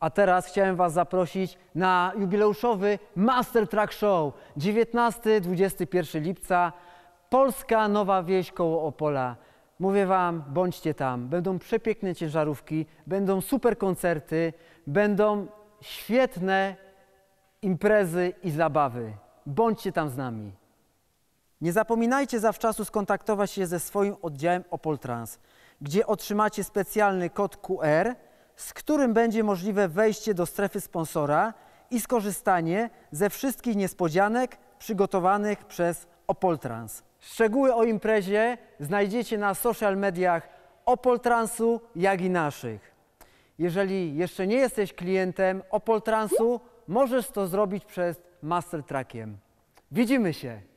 A teraz chciałem Was zaprosić na jubileuszowy Master Track Show 19-21 lipca Polska Nowa Wieś koło Opola. Mówię Wam, bądźcie tam. Będą przepiękne ciężarówki, będą super koncerty, będą świetne imprezy i zabawy. Bądźcie tam z nami. Nie zapominajcie zawczasu skontaktować się ze swoim oddziałem Opoltrans, gdzie otrzymacie specjalny kod QR – z którym będzie możliwe wejście do strefy sponsora i skorzystanie ze wszystkich niespodzianek przygotowanych przez Opoltrans. Szczegóły o imprezie znajdziecie na social mediach Opoltransu, jak i naszych. Jeżeli jeszcze nie jesteś klientem Opoltransu, możesz to zrobić przez Mastertrackiem. Widzimy się!